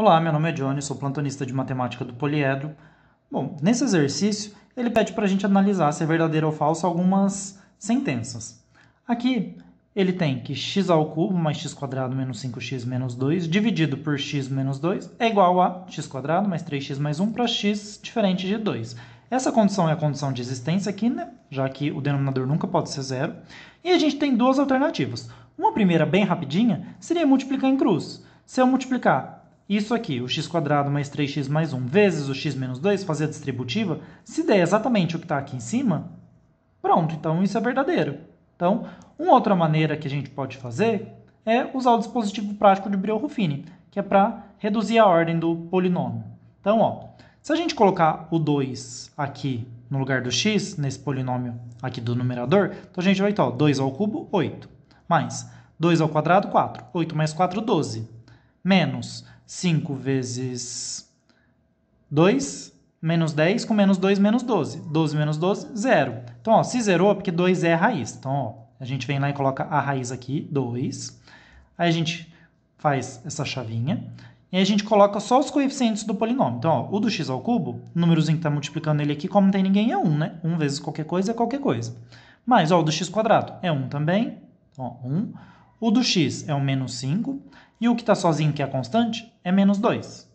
Olá, meu nome é Johnny, sou plantonista de matemática do poliedro. Bom, nesse exercício, ele pede para a gente analisar se é verdadeiro ou falso algumas sentenças. Aqui, ele tem que x ao cubo mais x quadrado menos 5x menos 2 dividido por x menos 2 é igual a x quadrado mais 3x mais 1 para x diferente de 2. Essa condição é a condição de existência aqui, né? já que o denominador nunca pode ser zero. E a gente tem duas alternativas. Uma primeira, bem rapidinha, seria multiplicar em cruz. Se eu multiplicar isso aqui, o x mais 3x mais 1 vezes o x menos 2, fazer a distributiva, se der exatamente o que está aqui em cima, pronto, então isso é verdadeiro. Então, uma outra maneira que a gente pode fazer é usar o dispositivo prático de Briol-Ruffini, que é para reduzir a ordem do polinômio. Então, ó, se a gente colocar o 2 aqui no lugar do x, nesse polinômio aqui do numerador, então a gente vai ter então, ó, 2 ao cubo, 8, mais 2 ao quadrado, 4, 8 mais 4, 12, menos 5 vezes 2, menos 10, com menos 2, menos 12. 12 menos 12, zero. Então, ó, se zerou, é porque 2 é a raiz. Então, ó, a gente vem lá e coloca a raiz aqui, 2. Aí a gente faz essa chavinha. E aí a gente coloca só os coeficientes do polinômio. Então, ó, o do x ao cubo, o númerozinho que está multiplicando ele aqui, como não tem ninguém, é 1, né? 1 vezes qualquer coisa é qualquer coisa. Mas, ó, o do x quadrado é 1 também, então, ó, 1. O do x é o menos 5. E o que está sozinho, que é constante, é menos 2.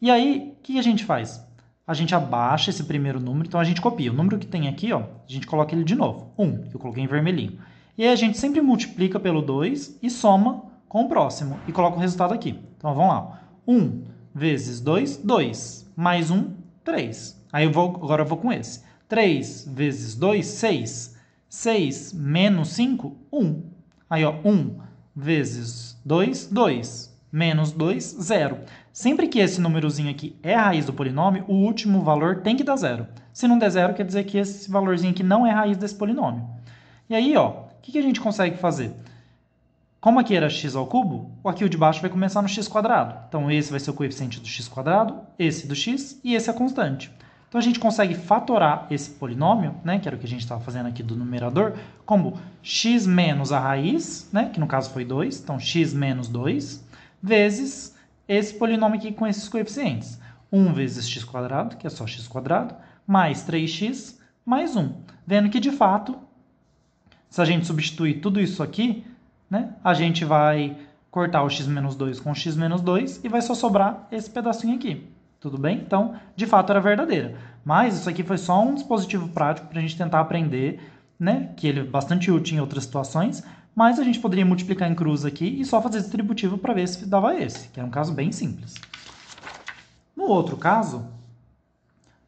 E aí, o que a gente faz? A gente abaixa esse primeiro número, então a gente copia. O número que tem aqui, ó, a gente coloca ele de novo, 1, que eu coloquei em vermelhinho. E aí a gente sempre multiplica pelo 2 e soma com o próximo, e coloca o resultado aqui. Então vamos lá, 1 vezes 2, 2, mais 1, 3. Aí eu vou, agora eu vou com esse. 3 vezes 2, 6. 6 menos 5, 1. Aí, ó, 1 vezes 2, 2. Menos 2, 0. Sempre que esse númerozinho aqui é a raiz do polinômio, o último valor tem que dar zero. Se não der zero, quer dizer que esse valorzinho aqui não é raiz desse polinômio. E aí, ó, o que, que a gente consegue fazer? Como aqui era x ao cubo, aqui o de baixo vai começar no x quadrado. Então, esse vai ser o coeficiente do x quadrado, esse do x e esse é a constante. Então a gente consegue fatorar esse polinômio, né, que era o que a gente estava fazendo aqui do numerador, como x menos a raiz, né, que no caso foi 2, então x menos 2, vezes esse polinômio aqui com esses coeficientes. 1 vezes x quadrado, que é só x quadrado, mais 3x, mais 1. Vendo que, de fato, se a gente substituir tudo isso aqui, né, a gente vai cortar o x menos 2 com x menos 2 e vai só sobrar esse pedacinho aqui. Tudo bem? Então, de fato era verdadeira. Mas isso aqui foi só um dispositivo prático para a gente tentar aprender, né? Que ele é bastante útil em outras situações, mas a gente poderia multiplicar em cruz aqui e só fazer distributivo para ver se dava esse, que era é um caso bem simples. No outro caso,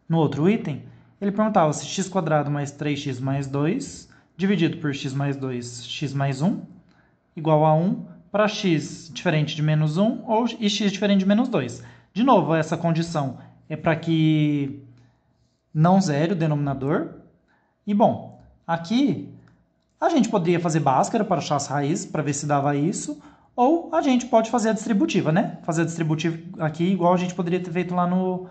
no outro item, ele perguntava se x mais 3x mais 2 dividido por x mais 2, x mais 1, igual a 1, para x diferente de menos 1 ou, e x diferente de menos 2. De novo, essa condição é para que não zere o denominador. E bom, aqui a gente poderia fazer Bhaskara para achar as raízes para ver se dava isso, ou a gente pode fazer a distributiva, né? Fazer a distributiva aqui igual a gente poderia ter feito lá no,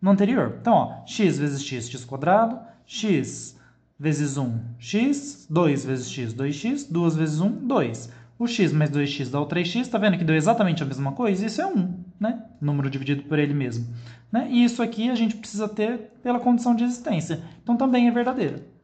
no anterior. Então, ó, x vezes x, x quadrado, x vezes 1, x, 2 vezes x, 2x, 2 vezes 1, 2. O x mais 2x dá o 3x, tá vendo que deu exatamente a mesma coisa? Isso é 1, né? Número dividido por ele mesmo. Né? E isso aqui a gente precisa ter pela condição de existência. Então também é verdadeiro.